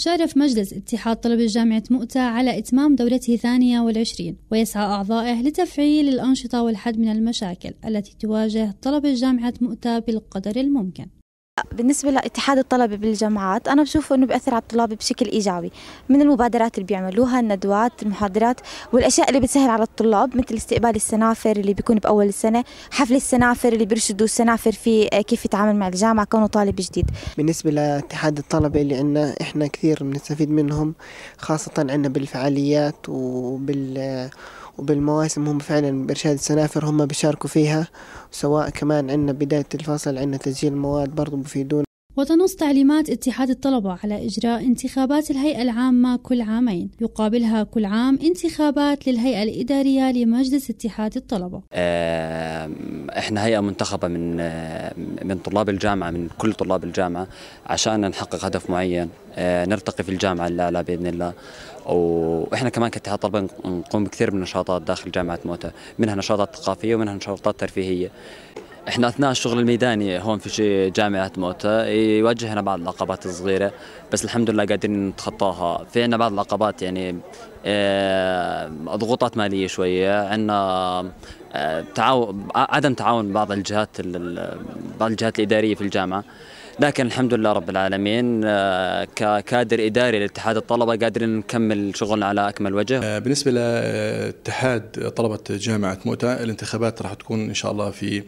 شارف مجلس اتحاد طلبة جامعة مؤتة على إتمام دورته الثانية والعشرين ويسعى أعضائه لتفعيل الأنشطة والحد من المشاكل التي تواجه طلبة جامعة مؤتة بالقدر الممكن بالنسبة لاتحاد الطلبة بالجامعات أنا بشوفه أنه بأثر على الطلاب بشكل إيجابي من المبادرات اللي بيعملوها الندوات المحاضرات والأشياء اللي بتسهل على الطلاب مثل استقبال السنافر اللي بيكون بأول السنة حفل السنافر اللي بيرشدوا السنافر في كيف يتعامل مع الجامعة كونه طالب جديد بالنسبة لاتحاد الطلبة اللي عندنا إحنا كثير بنستفيد منهم خاصة عندنا بالفعاليات وبال وبالمواسم هم فعلا بإرشاد السنافر هم بيشاركوا فيها سواء كمان عندنا بداية الفصل عندنا تسجيل مواد برضو بفيدونا وتنص تعليمات اتحاد الطلبة على إجراء انتخابات الهيئة العامة كل عامين يقابلها كل عام انتخابات للهيئة الإدارية لمجلس اتحاد الطلبة احنا هيئة منتخبة من من طلاب الجامعة من كل طلاب الجامعة عشان نحقق هدف معين آه، نرتقي في الجامعة الأعلى بإذن الله واحنا كمان كاتحاد طلبة نقوم بكثير من النشاطات داخل جامعة موتا منها نشاطات ثقافية ومنها نشاطات ترفيهية احنا اثناء الشغل الميداني هون في جامعه موتا يواجهنا بعض العقبات الصغيره بس الحمد لله قادرين نتخطاها في عندنا بعض العقبات يعني ضغوطات ماليه شويه عندنا آه، تعاون عدم تعاون بعض الجهات بعض الجهات الاداريه في الجامعه لكن الحمد لله رب العالمين آه، ككادر اداري لاتحاد الطلبه قادرين نكمل شغلنا على اكمل وجه. آه، بالنسبه لاتحاد طلبه جامعه مؤتة الانتخابات راح تكون ان شاء الله في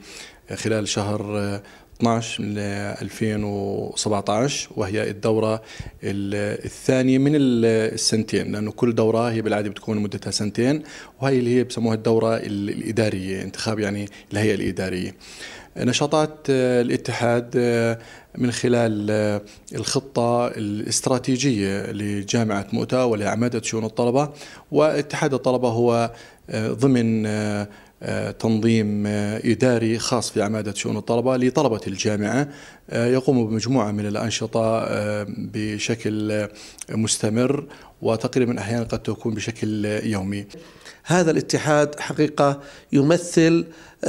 خلال شهر آه، 12 ل 2017 وهي الدورة الثانية من السنتين لأنه كل دورة هي بالعادة بتكون مدتها سنتين وهي اللي هي بسموها الدورة الإدارية انتخاب يعني الهيئة الإدارية نشاطات آه، الاتحاد آه، من خلال آه، الخطة الاستراتيجية لجامعة مؤتة ولعمادة شؤون الطلبة واتحاد الطلبة هو ضمن آه، آه، تنظيم آه، إداري خاص في عمادة شؤون الطلبة لطلبة الجامعة يقوم بمجموعة من الأنشطة بشكل مستمر وتقريبا أحيانا قد تكون بشكل يومي هذا الاتحاد حقيقة يمثل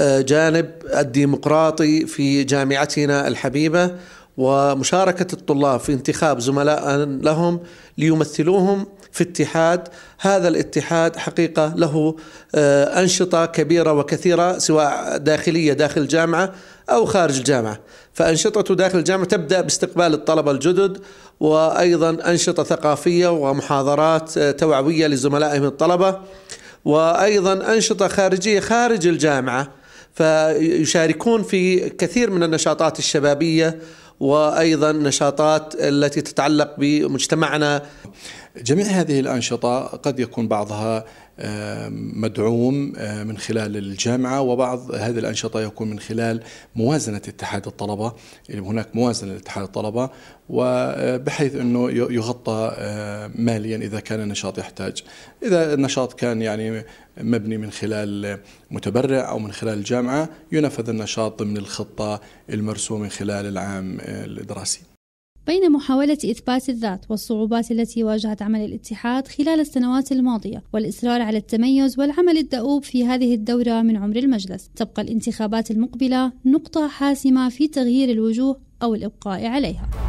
جانب الديمقراطي في جامعتنا الحبيبة ومشاركة الطلاب في انتخاب زملاء لهم ليمثلوهم في اتحاد هذا الاتحاد حقيقة له آه، أنشطة كبيرة وكثيرة سواء داخلية داخل الجامعة أو خارج الجامعة فأنشطته داخل الجامعة تبدأ باستقبال الطلبة الجدد وأيضا أنشطة ثقافية ومحاضرات آه، توعوية لزملائهم الطلبة وأيضا أنشطة خارجية خارج الجامعة فيشاركون في كثير من النشاطات الشبابية وايضا نشاطات التي تتعلق بمجتمعنا جميع هذه الأنشطة قد يكون بعضها آه، مدعوم آه، من خلال الجامعة وبعض هذه الأنشطة يكون من خلال موازنة اتحاد الطلبة يعني هناك موازنة لاتحاد الطلبة وبحيث آه، أنه يغطى ماليا إذا كان النشاط يحتاج إذا النشاط كان يعني مبني من خلال متبرع أو من خلال الجامعة ينفذ النشاط ضمن الخطة المرسومة خلال العام الدراسي بين محاولة إثبات الذات والصعوبات التي واجهت عمل الاتحاد خلال السنوات الماضية والإصرار على التميز والعمل الدؤوب في هذه الدورة من عمر المجلس تبقى الانتخابات المقبلة نقطة حاسمة في تغيير الوجوه أو الإبقاء عليها